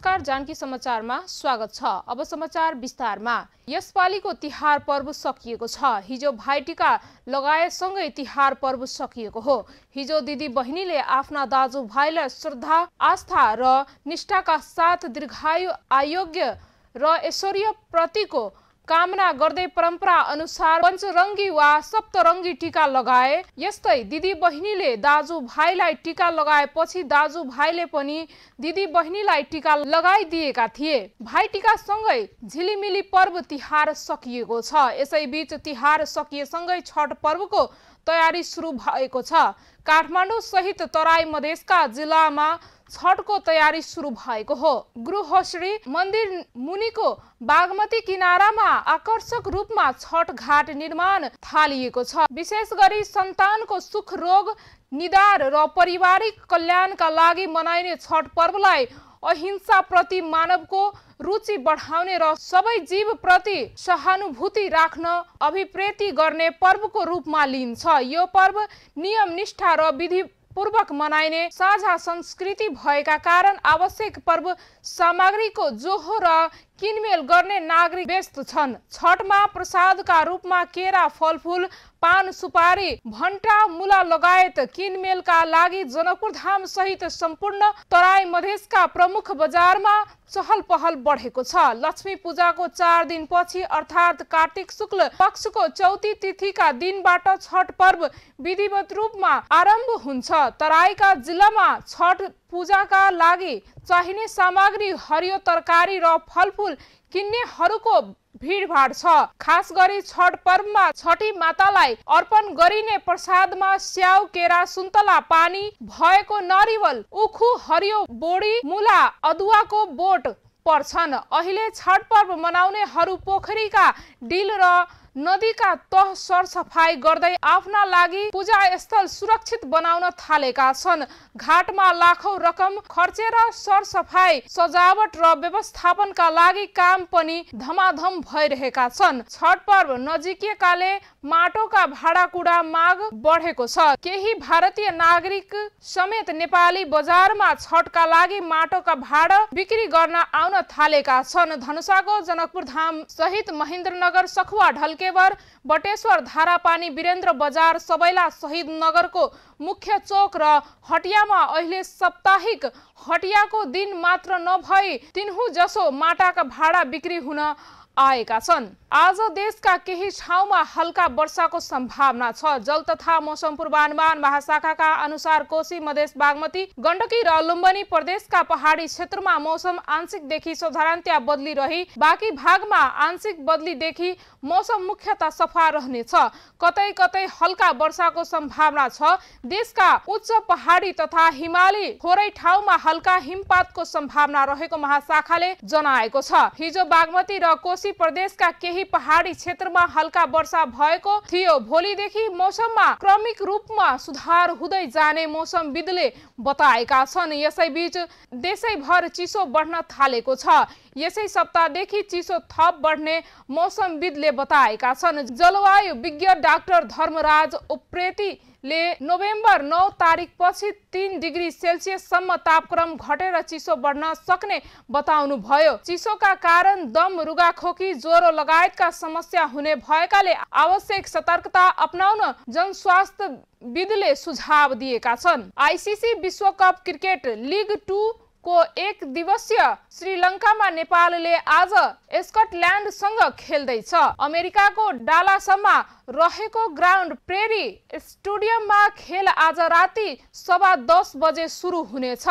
नमस्कार जानकी समाचारमा स्वागत छ अब समाचार विस्तारमा यसपालिको तिहार पर्व सकिएको छ हिजो भाइटिका लगाएसँगै तिहार पर्व सकिएको हो हिजो दिदी बहिनीले आफ्ना दाजुभाइलाई श्रद्धा आस्था र निष्ठाका साथ दीर्घायु आयोग्य र ऐश्वर्य प्रतिको कामना गर्दै परम्परा अनुसार पञ्चरङ्गी वा सप्तरङ्गी टिका लगाए यस्तै दिदी बहिनीले दाजु भाइलाई टिका लगाएपछि दाजु भाइले पनि दिदी बहिनीलाई टिका लगाइदिएका थिए भाइ सँगै झिलिमिली पर्व तिहार सकिएको छ यसै यसैबीच तिहार सकिएसँगै छठ पर्वको तयारी सुरु भएको छ काठमाडौँ सहित तराई मधेसका जिल्लामा छठको तयारी सुरु भएको हो गृहश्री मन्दिर मुनिको बागमती किनारामा आकर्षक रूपमा छठ घाट निर्माण थालिएको छ विशेष गरी सन्तानको सुख रोग निदार र पारिवारिक कल्याणका लागि मनाइने छठ पर्वलाई अहिंसा प्रति मानवको रुचि बढाउने र सबै जीव प्रति सहानुभूति राख्न अभिप्रेति गर्ने पर्वको रूपमा लिइन्छ यो पर्व नियम निष्ठा र विधि पूर्वक मनाइने साझा संस्कृति भएका कारण आवश्यक पर्व सामग्रीको जोहो र किनमेल गर्ने नागरिक व्यस्त छन् छठमा प्रसादका रूपमा केरा फलफुल पान सुपारी भन्टा मुला लगायत किनमेलका लागि जनकपुर धाम सहित सम्पूर्ण तराई मधेसका प्रमुख बजारमा चहल पहल बढेको छ लक्ष्मी पूजाको चार दिनपछि अर्थात् कार्तिक शुक्ल पक्षको चौथी तिथिका दिनबाट छठ पर्व विधिवत रूपमा आरम्भ हुन्छ तराईका जिल्लामा छठ पूजाका लागि चाहिने सामग्री हरियो तरकारी र फलफुल किन्नेहरूको भिडभाड छ खास गरी छठ पर्वमा छठी मातालाई अर्पण गरिने प्रसादमा स्याउ केरा सुन्तला पानी भएको नरिवल उखु हरियो बोडी मुला अदुवाको बोट पर्छन् अहिले छठ पर्व मनाउनेहरू पोखरीका डिल र नदीका तह सरसफाई गर्दै आफ्ना लागि पूजा स्थल सुरक्षित बनाउन थालेका छन् घाटमा लाखौँ रकम खर्चेर सरसफाई सजावट र व्यवस्थापनका लागि काम पनि धमाधम भइरहेका छन् छठ पर्व नजिकिएकाले माटोका भाँडाकुँडा माग बढेको छ केही भारतीय नागरिक समेत नेपाली बजारमा छठका लागि माटोका भाँडा बिक्री गर्न आउन थालेका छन् धनुषाको जनकपुर धाम सहित महेन्द्रनगर सखुवा ढल्के बटेश्वर धारापानी वीरेन्द्र बजार सबैला शहीद नगरको मुख्य चोक र हटियामा अहिले साप्ताहिक हटियाको दिन मात्र नभई तिनहु जसो माटाका भाडा बिक्री हुन आएका छन् आज देशका केही ठाउँमा हल्का वर्षाको सम्भावना छ जल तथा मौसम पूर्वानुमान महाशाखाका अनुसार कोशी मधेस बागमती गण्डकी र लुम्बनी प्रदेशका पहाडी क्षेत्रमा मौसम आंशिकदेखि साधारणतया बदली रही बाँकी भागमा आंशिक बदलीदेखि मौसम मुख्यत सफा रहनेछ कतै कतै हल्का वर्षाको सम्भावना छ देशका उच्च पहाडी तथा हिमाली थोरै ठाउँमा हल्का हिमपातको सम्भावना रहेको महाशाखाले जनाएको छ हिजो बागमती र डुवर्सी प्रदेशका केही पहाडी क्षेत्रमा हल्का वर्षा भएको थियो भोलिदेखि मौसममा क्रमिक रूपमा सुधार हुँदै जाने मौसमविदले बताएका छन् यसैबीच देशैभर चिसो बढ्न थालेको छ यसै सप्ताहदेखि चिसो थप बढ्ने मौसमविदले बताएका छन् जलवायु विज्ञ डाक्टर धर्मराज उप्रेती ले नोभेम्बर नौ तारिकपछि तिन डिग्री सेल्सियससम्म तापक्रम घटेर चिसो बढ्न सक्ने बताउनुभयो चिसोका कारण दम रुगाखोकी ज्वरो लगायतका समस्या हुने भएकाले आवश्यक सतर्कता अपनाउन जनस्वास्थ्य विदले सुझाव दिएका छन् आइसिसी विश्वकप क्रिकेट लिग टू को एक दिवसीय श्रीलङ्कामा नेपालले आज स्कटल्यान्डसँग खेल्दैछ अमेरिकाको डालासम्म रहेको ग्राउन्ड प्रेरी स्टेडियममा खेल आज राति सवा दस बजे सुरु हुनेछ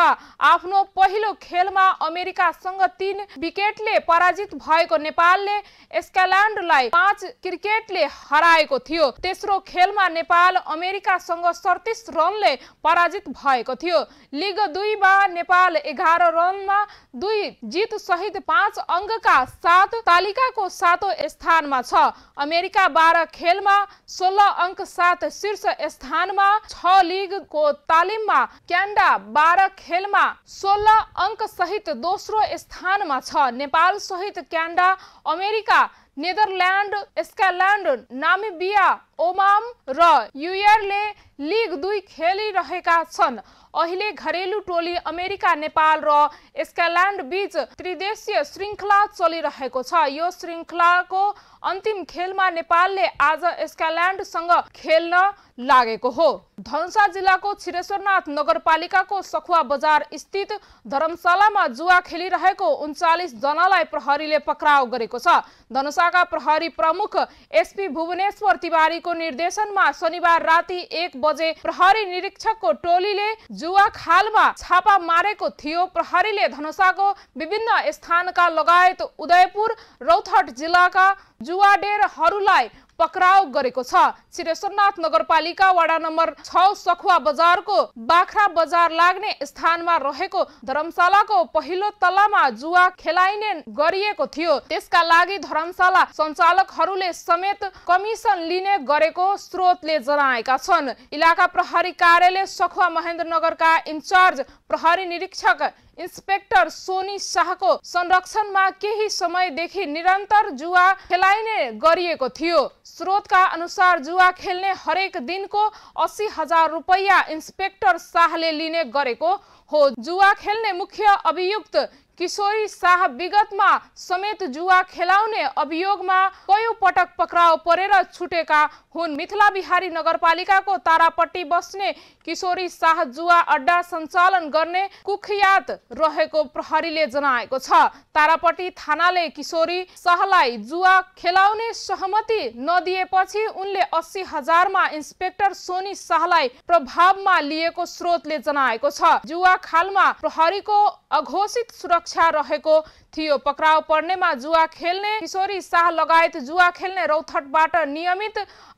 आफ्नो पहिलो खेलमा अमेरिकासँग तीन विकेटले पराजित भएको नेपालले स्कल्यान्डलाई पाँच क्रिकेटले हराएको थियो तेस्रो खेलमा नेपाल अमेरिकासँग सडतिस रनले पराजित भएको थियो लिग दुईमा नेपाल एघार रनमा दुई जित सहित पाँच अङ्कका सात तालिकाको सातौँ स्थानमा छ अमेरिका बाह्र खेलमा सोह्र अङ्क सात शीर्ष स्थानमा छ लिगको तालिममा क्यान्डा बाह्र खेलमा सोह्र अङ्क सहित दोस्रो स्थानमा छ नेपाल सहित Canada America Netherlands Scotland Namibia Oman र युएरले लिग दुई खेलिरहेका छन् अहिले घरेलु टोली अमेरिका नेपाल र स्कल्यान्ड बीच त्रिदेशीय श्रृङ्खला चलिरहेको छ यो श्रृङ्खलाको अन्तिम खेलमा नेपालले आज स्काल्यान्डसँग खेल्न लागेको हो धनसा जिल्लाको छिरेश्वरनाथ नगरपालिकाको सखुवा बजार स्थित धर्मशालामा जुवा खेलिरहेको उन्चालिस जनालाई प्रहरीले पक्राउ गरेको छ धनसाका प्रहरी प्रमुख एसपी भुवनेश्वर तिवारीको निर्देशनमा शनिबार राति एक बजे प्रहरी निरीक्षकको टोलीले जुवा खालमा छापा मारेको थियो प्रहरीले धनसाको विभिन्न स्थानका लगायत उदयपुर रौथट जिल्लाका जुवाडेरहरूलाई पक्राउ गरेको छ छिरेश्वरनाथ नगरपालिका वडा नम्बर छ सखुवा बजारको बाख्रा बजार लाग्ने स्थानमा रहेको धर्मशालाको पहिलो तलामा जुवा खेलाइने गरिएको थियो त्यसका लागि धर्मशाला सञ्चालकहरूले समेत कमिसन लिने गरेको स्रोतले जनाएका छन् इलाका प्रहरी कार्यालय सखुवा महेन्द्रनगरका इन्चार्ज प्रहरी निरीक्षक इन्सपेक्टर सोनी शाहको संरक्षणमा केही समयदेखि निरन्तर जुवा खेलाइने गरिएको थियो स्रोतका अनुसार जुवा खेल्ने हरेक दिनको अस्सी हजार रुपैयाँ इन्सपेक्टर शाहले लिने गरेको हो जुवा खेल्ने मुख्य अभियुक्त किशोरी शाह विगतमा समेत जुवा खेलाउने अभियोगमा કયો पटक पक्राउ परेर छुटेका हुन् मिथिला बिहारी नगरपालिकाको तारापट्टी बस्ने किशोरी शाह जुवा अड्डा सञ्चालन गर्ने कुख्यात रहेको प्रहरीले जनाएको छ तारापट्टी थानाले किशोरी शाहलाई जुवा खेलाउने सहमति नदिएपछि उनले अस्सी हजारमा इन्सपेक्टर सोनी शाहलाई प्रभावमा लिएको स्रोतले जनाएको छ जुवा खालमा प्रहरीको अघोषित सुरक्षा सुरक्षा रहेको थियो पक्राउ पर्नेमा जुवा खेल्ने किशोरी शाह लगायत जुवा खेल्ने रौथटबाट नियमित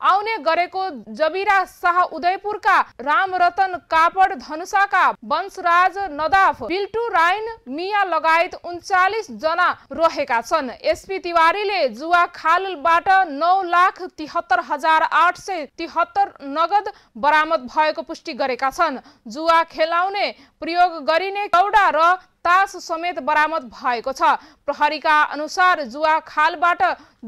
आउने गरेको जबिरा शाह उदयपुरका रामरतन कापड धनुषाका वंशराज नदाफ बिल्टु राइन मिया लगायत उन्चालिस जना रहेका छन् एसपी तिवारीले जुवा खालबाट नौ लाख तिहत्तर हजार आठ सय तिहत्तर नगद बरामद भएको पुष्टि गरेका छन् जुवा खेलाउने प्रयोग गरिने कौडा र तास समेत बरामद भएको छ प्रहरीका अनुसार जुवा खालबाट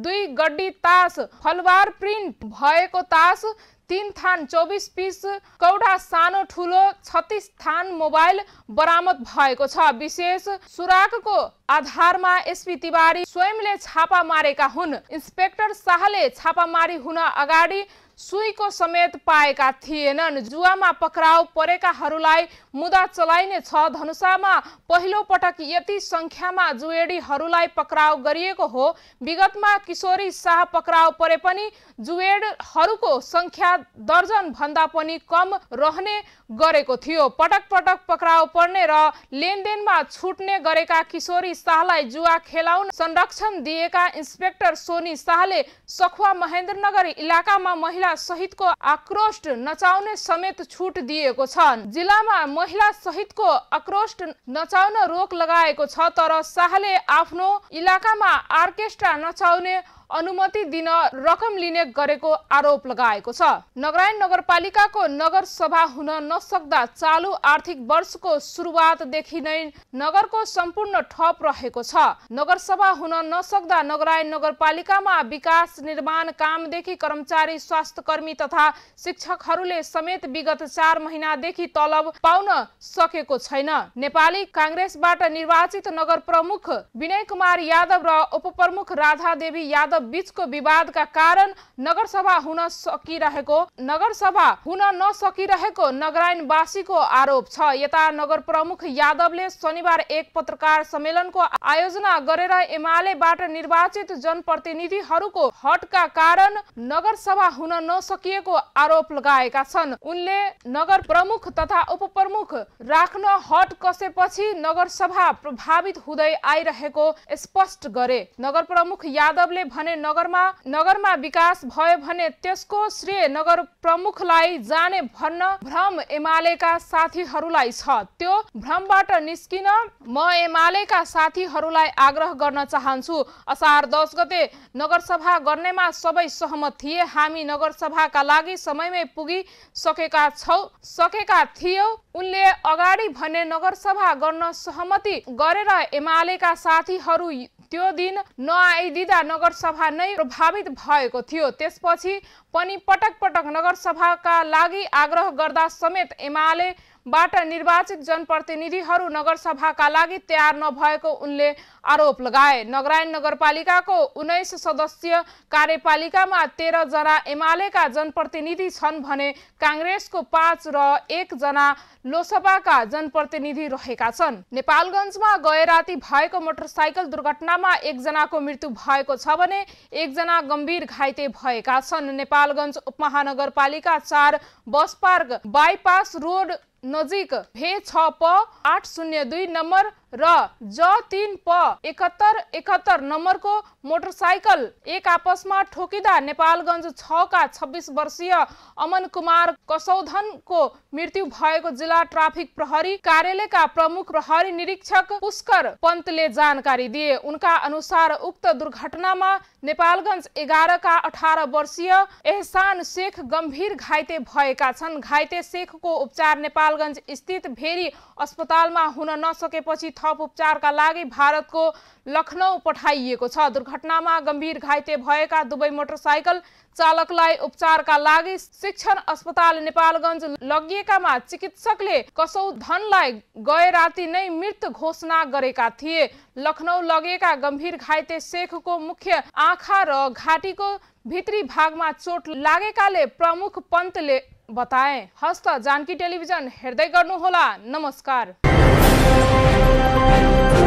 दुई गड्डी तास फलवार प्रिन्ट भएको तास तिन थान चौबिस पिस कौडा सानो ठुलो छत्तिस थान मोबाइल बरामद भएको छ विशेष सुराकको आधारमा एसपी तिवारी स्वयंले छापा मारेका हुन् इन्सपेक्टर शाहले छापामारी हुन अगाडि सुईको समेत पाएका थिएनन् जुवामा पक्राउ परेकाहरूलाई मुदा चलाइने छ धनुषामा पहिलो पटक यति संख्यामा जुवेडीहरूलाई पक्राउ गरिएको हो विगतमा किशोरी शाह पक्राउ परे पनि जुवेडहरूको सङ्ख्या भन्दा पनि कम रहने गरेको थियो पटक पटक पक्राउ पर्ने र लेनदेनमा छुट्ने गरेका किशोरी शाहलाई जुवा खेलाउन संरक्षण दिएका इन्सपेक्टर सोनी शाहले सखुवा महेन्द्रनगर इलाकामा महिला सहितको आक्रोश नचाउने समेत छुट दिएको छ जिल्लामा महिला सहितको आक्रोश नचाउन रोक लगाएको छ तर शाहले आफ्नो इलाकामा आर्केस्ट्रा नचाउने अनुमति दिन रकम लिने गरेको आरोप लगाएको छ नगरायण नगरपालिकाको नगर सभा हुन नसक्दा चालु आर्थिक वर्षको सुरुवातदेखि नै नगरको सम्पूर्ण ठप रहेको छ नगर सभा हुन नसक्दा नगरायण नगरपालिकामा विकास निर्माण कामदेखि कर्मचारी स्वास्थ्य कर्मी तथा शिक्षकहरूले समेत विगत चार महिनादेखि तलब पाउन सकेको छैन नेपाली काङ्ग्रेसबाट निर्वाचित नगर प्रमुख विनय कुमार यादव र उपप्रमुख राधा देवी यादव बीचको विवादका कारण नगरसभा हुन सकिरहेको नगरसभा हुन नसकिरहेको नगरायणवासीको आरोप छ यता नगर प्रमुख यादवले शनिबार एक पत्रकार सम्मेलनको आयोजना गरेर एमालेबाट निर्वाचित जनप्रतिनिधिहरूको हटका कारण नगरसभा हुन नसकिएको आरोप लगाएका छन् उनले नगर प्रमुख तथा उपप्रमुख राख्न हट कसेपछि नगरसभा प्रभावित हुँदै आइरहेको स्पष्ट गरे नगर प्रमुख यादवले भने नगरमा नगरमा विकास भयो भने त्यसको श्रेय नगर प्रमुखलाई जाने भन्न भ्रम एमालेका साथीहरूलाई छ त्यो भ्रमबाट निस्किन म एमालेका साथीहरूलाई आग्रह गर्न चाहन्छु असार दस गते नगरसभा गर्नेमा सबै सहमत थिए हामी नगरसभाका लागि समयमै पुगिसकेका छौ सकेका थियौ उनले अगाडि भने नगरसभा गर्न सहमति गरेर एमालेका साथीहरू त्यो दिन नआइदिँदा नगरसभा नै प्रभावित भएको थियो त्यसपछि पनि पटक पटक नगरसभाका लागि आग्रह गर्दा समेत बाट निर्वाचित जनप्रतिनिधिहरू नगरसभाका लागि तयार नभएको उनले आरोप लगाए नगरायण नगरपालिकाको उन्नाइस सदस्यीय कार्यपालिकामा तेह्रजना एमालेका जनप्रतिनिधि छन् भने काङ्ग्रेसको पाँच र एकजना लोकसभाका जनप्रतिनिधि रहेका छन् नेपालगञ्जमा गए राति भएको मोटरसाइकल दुर्घटनामा एकजनाको मृत्यु भएको छ भने एकजना गम्भीर घाइते भएका छन् नेपालगञ्ज उपमहानगरपालिका चार बस पार्क बाइपास रोड नजिक भे छ प आठ शून्य दुई नम्बर र ज तिन प एकहत्तर एकहत्तर नम्बरको मोटरसाइकल एक आपसमा ठोकिँदा नेपालगञ्ज छका छब्बिस वर्षीय अमन कुमार कसौधनको मृत्यु भएको जिल्ला ट्राफिक प्रहरी कार्यालयका प्रमुख प्रहरी निरीक्षक पुष्कर पन्तले जानकारी दिए उनका अनुसार उक्त दुर्घटनामा नेपालगञ्ज का अठार वर्षीय एहसान शेख गम्भीर घाइते भएका छन् घाइते शेखको उपचार नेपालगञ्ज स्थित भेरी अस्पतालमा हुन नसकेपछि थप उपचारका लागि भारतको लखनऊ पठाइएको छ दुर्घटनामा गम्भीर घाइते भएका दुवै मोटरसाइकल चालकलाई उपचारका लागि शिक्षण अस्पताल नेपालगञ्ज लगिएकामा चिकित्सकले कसौ धनलाई गए राति नै मृत घोषणा गरेका थिए लखनऊ लगिएका गम्भीर घाइते शेखको मुख्य आँखा र घाँटीको भित्री भागमा चोट लागेकाले प्रमुख पन्तले बताए हस्त जानकी टेलिभिजन हेर्दै गर्नुहोला नमस्कार